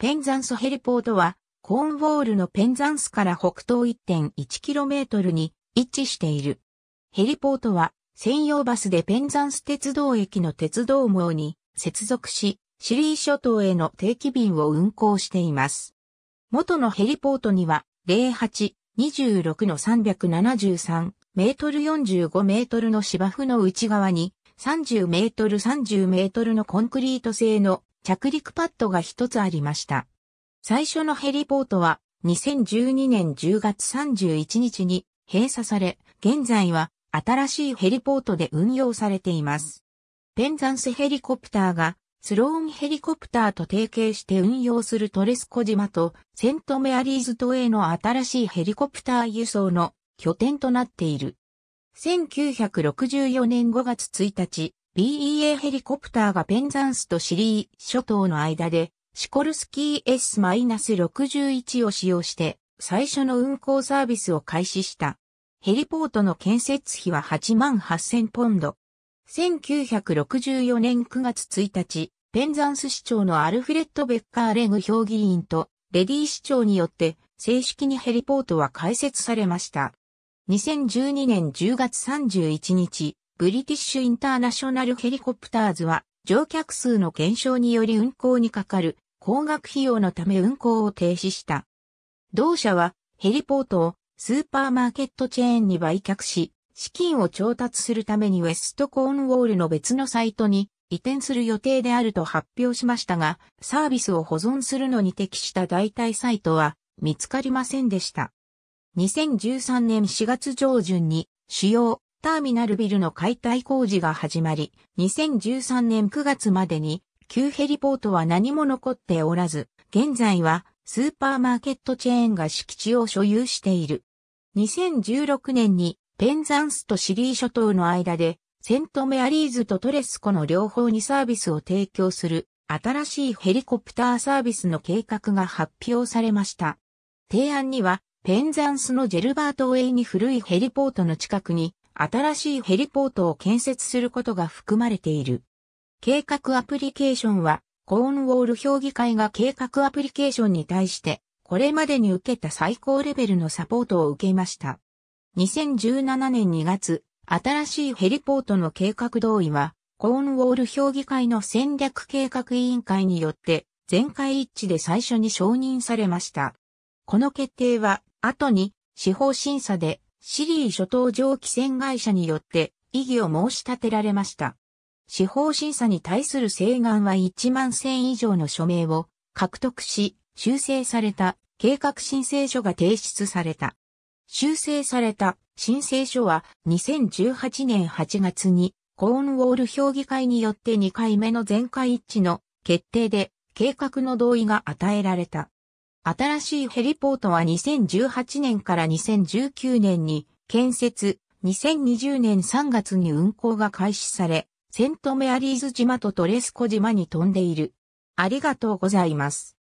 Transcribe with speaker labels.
Speaker 1: ペンザンスヘリポートは、コーンウォールのペンザンスから北東 1.1km に位置している。ヘリポートは、専用バスでペンザンス鉄道駅の鉄道網に接続し、シリー諸島への定期便を運行しています。元のヘリポートには、08、26の373メートル45メートルの芝生の内側に30メートル30メートルのコンクリート製の着陸パッドが一つありました。最初のヘリポートは2012年10月31日に閉鎖され、現在は新しいヘリポートで運用されています。ペンザンスヘリコプターがスローンヘリコプターと提携して運用するトレスコ島とセントメアリーズ島への新しいヘリコプター輸送の拠点となっている。1964年5月1日、BEA ヘリコプターがペンザンスとシリー諸島の間でシコルスキー S-61 を使用して最初の運行サービスを開始した。ヘリポートの建設費は8万8000ポンド。1964年9月1日、ペンザンス市長のアルフレッド・ベッカーレグ評議員とレディー市長によって正式にヘリポートは開設されました。2012年10月31日、ブリティッシュインターナショナルヘリコプターズは、乗客数の減少により運航にかかる高額費用のため運航を停止した。同社は、ヘリポートをスーパーマーケットチェーンに売却し、資金を調達するためにウェストコーンウォールの別のサイトに移転する予定であると発表しましたが、サービスを保存するのに適した代替サイトは見つかりませんでした。2013年4月上旬に主要ターミナルビルの解体工事が始まり、2013年9月までに、旧ヘリポートは何も残っておらず、現在はスーパーマーケットチェーンが敷地を所有している。2016年にペンザンスとシリー諸島の間でセントメアリーズとトレスコの両方にサービスを提供する新しいヘリコプターサービスの計画が発表されました。提案にはペンザンスのジェルバートウェイに古いヘリポートの近くに新しいヘリポートを建設することが含まれている。計画アプリケーションは、コーンウォール評議会が計画アプリケーションに対して、これまでに受けた最高レベルのサポートを受けました。2017年2月、新しいヘリポートの計画同意は、コーンウォール評議会の戦略計画委員会によって、全会一致で最初に承認されました。この決定は、後に司法審査でシリー諸島上汽船会社によって異議を申し立てられました。司法審査に対する請願は1万1000以上の署名を獲得し、修正された計画申請書が提出された。修正された申請書は2018年8月にコーンウォール評議会によって2回目の全会一致の決定で計画の同意が与えられた。新しいヘリポートは2018年から2019年に建設、2020年3月に運行が開始され、セントメアリーズ島とトレスコ島に飛んでいる。ありがとうございます。